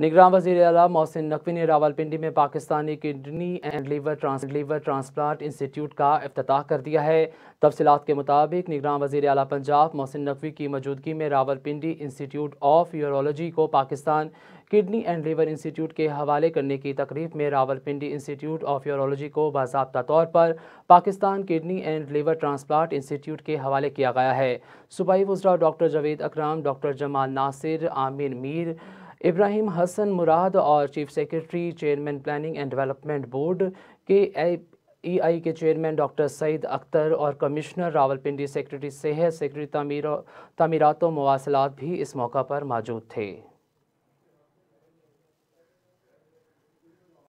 निगरान वजीर अला मोहसिन नकवी ने रावलपिंडी में Pakistani kidney and liver trans liver transplant institute का अफ्ताह कर दिया है तफसलत के मुताबिक निगरान वजीर अला पंजाब मोहसिन नकवी की मौजूदगी में रावलपिंडी इंस्टीट्यूट ऑफ यूरोलॉजी को Pakistan kidney and liver institute के हवाले करने की तकरीब में रावलपिंडी इंस्टीट्यूट ऑफ यूरोलॉजी को बाबा तौर पर Pakistan kidney and liver transplant institute के हवाले किया गया है सूबाई वजरा डॉक्टर जवेद अकराम डॉक्टर जमाल नासिर आमिर मीर इब्राहिम हसन मुराद और chief secretary chairman planning and development board के ई आई के चेयरमैन डॉक्टर सईद अख्तर और कमिश्नर रावलपिंडी सेक्रेटरी सेहत सेक्रेटरी तमीर तमीरात वासलात भी इस मौका पर मौजूद थे